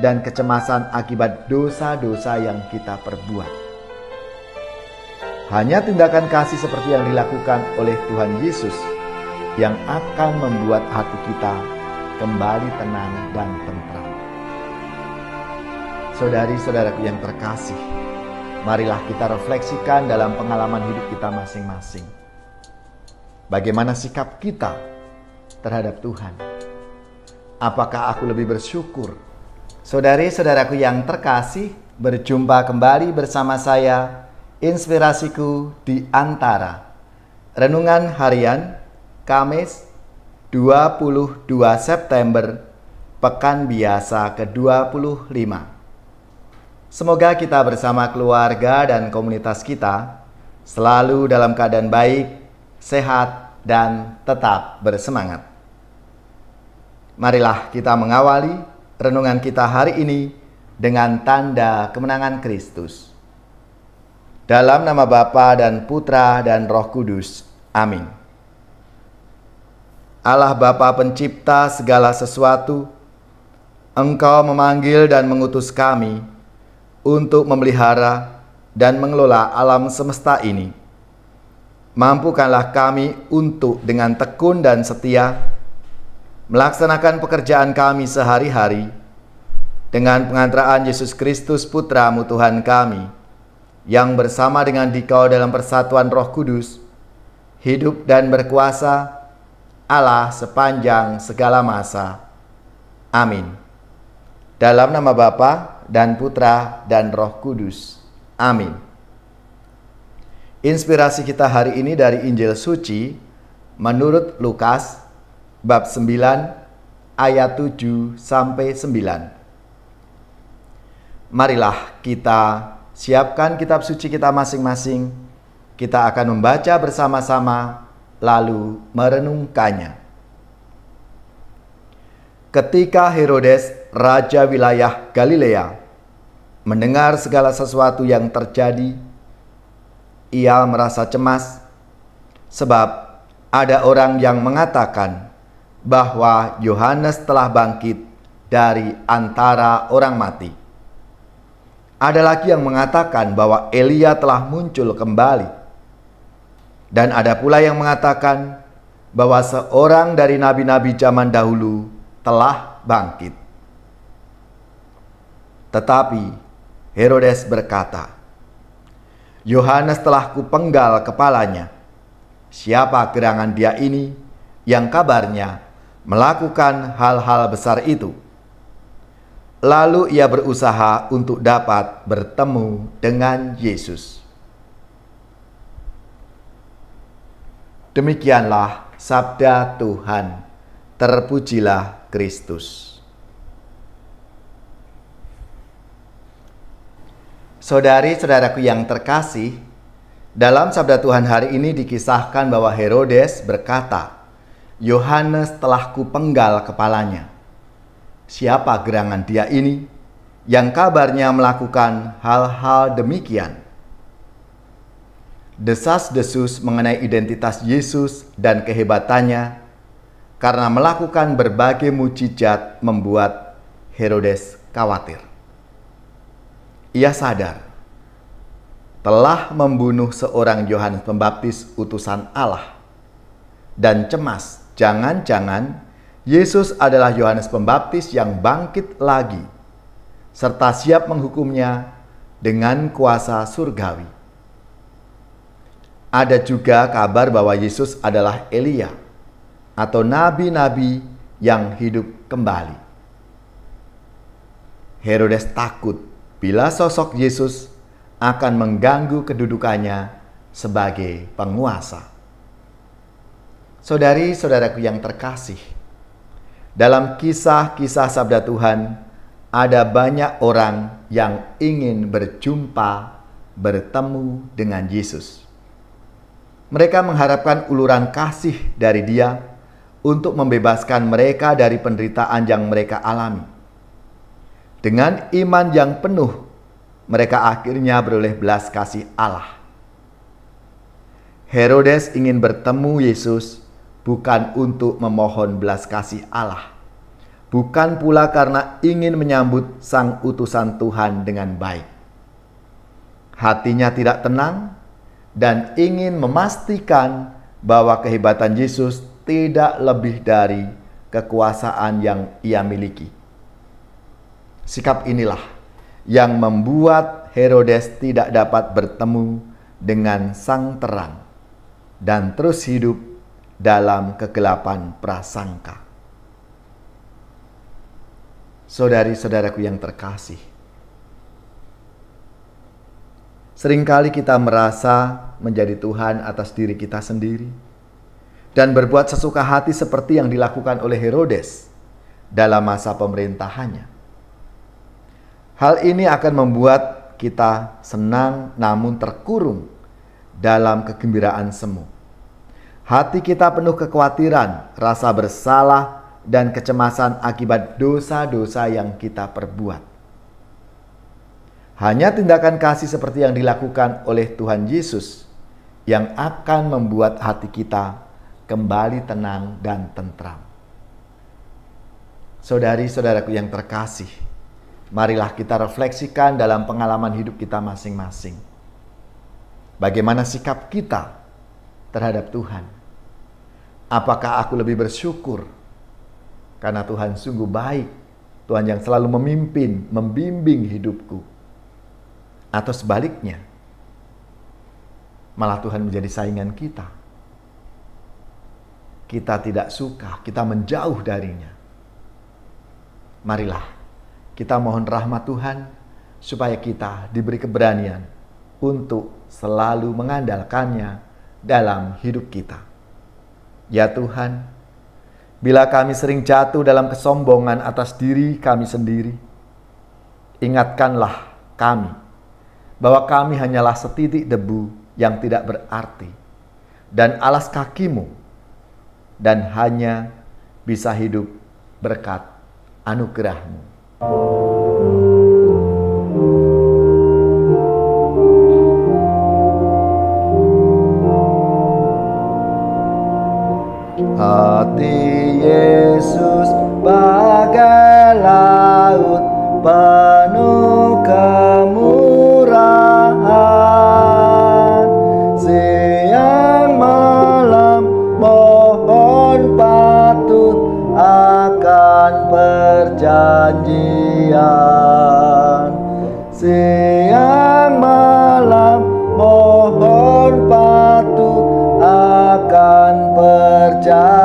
dan kecemasan akibat dosa-dosa yang kita perbuat. Hanya tindakan kasih seperti yang dilakukan oleh Tuhan Yesus yang akan membuat hati kita kembali tenang dan tentram. Saudari-saudaraku yang terkasih, marilah kita refleksikan dalam pengalaman hidup kita masing-masing. Bagaimana sikap kita terhadap Tuhan? apakah aku lebih bersyukur? Saudari-saudaraku yang terkasih, berjumpa kembali bersama saya, Inspirasiku di Antara. Renungan Harian, Kamis 22 September, Pekan Biasa ke-25. Semoga kita bersama keluarga dan komunitas kita selalu dalam keadaan baik, sehat, dan tetap bersemangat. Marilah kita mengawali renungan kita hari ini dengan tanda kemenangan Kristus. Dalam nama Bapa dan Putra dan Roh Kudus. Amin. Allah Bapa pencipta segala sesuatu, Engkau memanggil dan mengutus kami untuk memelihara dan mengelola alam semesta ini. Mampukanlah kami untuk dengan tekun dan setia melaksanakan pekerjaan kami sehari-hari dengan pengantaraan Yesus Kristus Putramu Tuhan kami yang bersama dengan dikau dalam persatuan roh kudus hidup dan berkuasa Allah sepanjang segala masa. Amin. Dalam nama Bapa dan Putra dan Roh Kudus. Amin. Inspirasi kita hari ini dari Injil Suci menurut Lukas bab 9 ayat 7 sampai 9. Marilah kita siapkan kitab suci kita masing-masing. Kita akan membaca bersama-sama lalu merenungkannya. Ketika Herodes, raja wilayah Galilea, mendengar segala sesuatu yang terjadi, ia merasa cemas sebab ada orang yang mengatakan, bahwa Yohanes telah bangkit dari antara orang mati. Ada lagi yang mengatakan bahwa Elia telah muncul kembali. Dan ada pula yang mengatakan bahwa seorang dari nabi-nabi zaman dahulu telah bangkit. Tetapi Herodes berkata, "Yohanes telah kupenggal kepalanya. Siapa gerangan dia ini yang kabarnya melakukan hal-hal besar itu. Lalu ia berusaha untuk dapat bertemu dengan Yesus. Demikianlah sabda Tuhan. Terpujilah Kristus. Saudari-saudaraku yang terkasih, dalam sabda Tuhan hari ini dikisahkan bahwa Herodes berkata, Yohanes telah kupenggal kepalanya. Siapa gerangan dia ini yang kabarnya melakukan hal-hal demikian? Desas-desus mengenai identitas Yesus dan kehebatannya karena melakukan berbagai mujizat membuat Herodes khawatir. Ia sadar telah membunuh seorang Yohanes Pembaptis utusan Allah dan cemas Jangan-jangan Yesus adalah Yohanes Pembaptis yang bangkit lagi, serta siap menghukumnya dengan kuasa surgawi. Ada juga kabar bahwa Yesus adalah Elia atau nabi-nabi yang hidup kembali. Herodes takut bila sosok Yesus akan mengganggu kedudukannya sebagai penguasa. Saudari-saudaraku yang terkasih, dalam kisah-kisah sabda Tuhan, ada banyak orang yang ingin berjumpa, bertemu dengan Yesus. Mereka mengharapkan uluran kasih dari Dia untuk membebaskan mereka dari penderitaan yang mereka alami. Dengan iman yang penuh, mereka akhirnya beroleh belas kasih Allah. Herodes ingin bertemu Yesus bukan untuk memohon belas kasih Allah, bukan pula karena ingin menyambut sang utusan Tuhan dengan baik. Hatinya tidak tenang dan ingin memastikan bahwa kehebatan Yesus tidak lebih dari kekuasaan yang ia miliki. Sikap inilah yang membuat Herodes tidak dapat bertemu dengan Sang Terang dan terus hidup dalam kegelapan prasangka. Saudari-saudaraku yang terkasih, seringkali kita merasa menjadi Tuhan atas diri kita sendiri dan berbuat sesuka hati seperti yang dilakukan oleh Herodes dalam masa pemerintahannya. Hal ini akan membuat kita senang namun terkurung dalam kegembiraan semu. Hati kita penuh kekhawatiran, rasa bersalah, dan kecemasan akibat dosa-dosa yang kita perbuat. Hanya tindakan kasih seperti yang dilakukan oleh Tuhan Yesus yang akan membuat hati kita kembali tenang dan tentram. Saudari-saudaraku yang terkasih, marilah kita refleksikan dalam pengalaman hidup kita masing-masing. Bagaimana sikap kita terhadap Tuhan? Apakah aku lebih bersyukur? Karena Tuhan sungguh baik. Tuhan yang selalu memimpin, membimbing hidupku. Atau sebaliknya, malah Tuhan menjadi saingan kita. Kita tidak suka, kita menjauh darinya. Marilah kita mohon rahmat Tuhan supaya kita diberi keberanian untuk selalu mengandalkannya dalam hidup kita. Ya Tuhan, bila kami sering jatuh dalam kesombongan atas diri kami sendiri, ingatkanlah kami bahwa kami hanyalah setitik debu yang tidak berarti dan alas kakimu dan hanya bisa hidup berkat anugerahmu. Oh. penuh kemurahan siang malam mohon patut akan perjanjian siang malam mohon patut akan perjanjian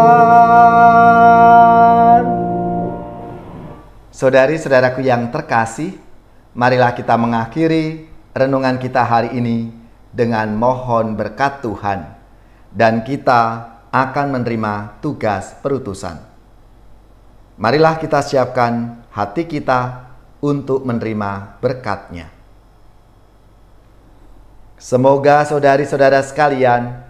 Tuhan. Saudari-saudaraku yang terkasih, marilah kita mengakhiri renungan kita hari ini dengan mohon berkat Tuhan dan kita akan menerima tugas perutusan. Marilah kita siapkan hati kita untuk menerima berkatnya. Semoga saudari-saudara sekalian